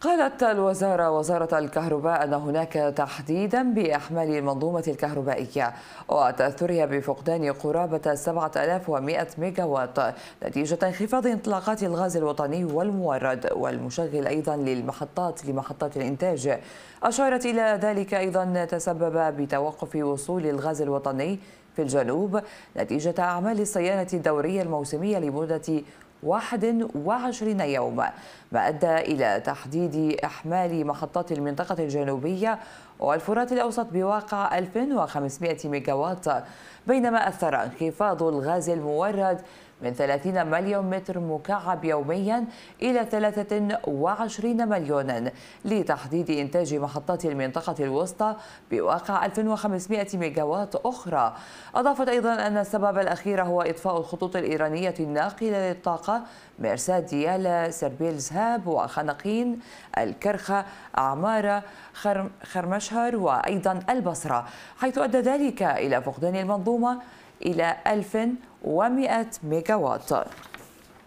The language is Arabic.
قالت الوزارة وزارة الكهرباء أن هناك تحديدا بأحمال المنظومة الكهربائية وتأثرها بفقدان قرابة 7100 ميجا وات نتيجة انخفاض انطلاقات الغاز الوطني والمورد والمشغل أيضا للمحطات لمحطات الإنتاج أشارت إلى ذلك أيضا تسبب بتوقف وصول الغاز الوطني في الجنوب نتيجة أعمال الصيانة الدورية الموسمية لمدة 21 يوم ما أدى إلى تحديد إحمال محطات المنطقة الجنوبية والفرات الأوسط بواقع 1500 ميجاوات بينما أثر انخفاض الغاز المورد من 30 مليون متر مكعب يوميا إلى 23 مليونا لتحديد إنتاج محطات المنطقة الوسطى بواقع 1500 ميجاوات أخرى أضافت أيضا أن السبب الأخير هو إطفاء الخطوط الإيرانية الناقلة للطاقة مرساد ديالا سربيل زهاب وخنقين الكرخة عمارة خرمشهر وأيضا البصرة حيث أدى ذلك إلى فقدان المنظومة إلى 1100 ميجاوات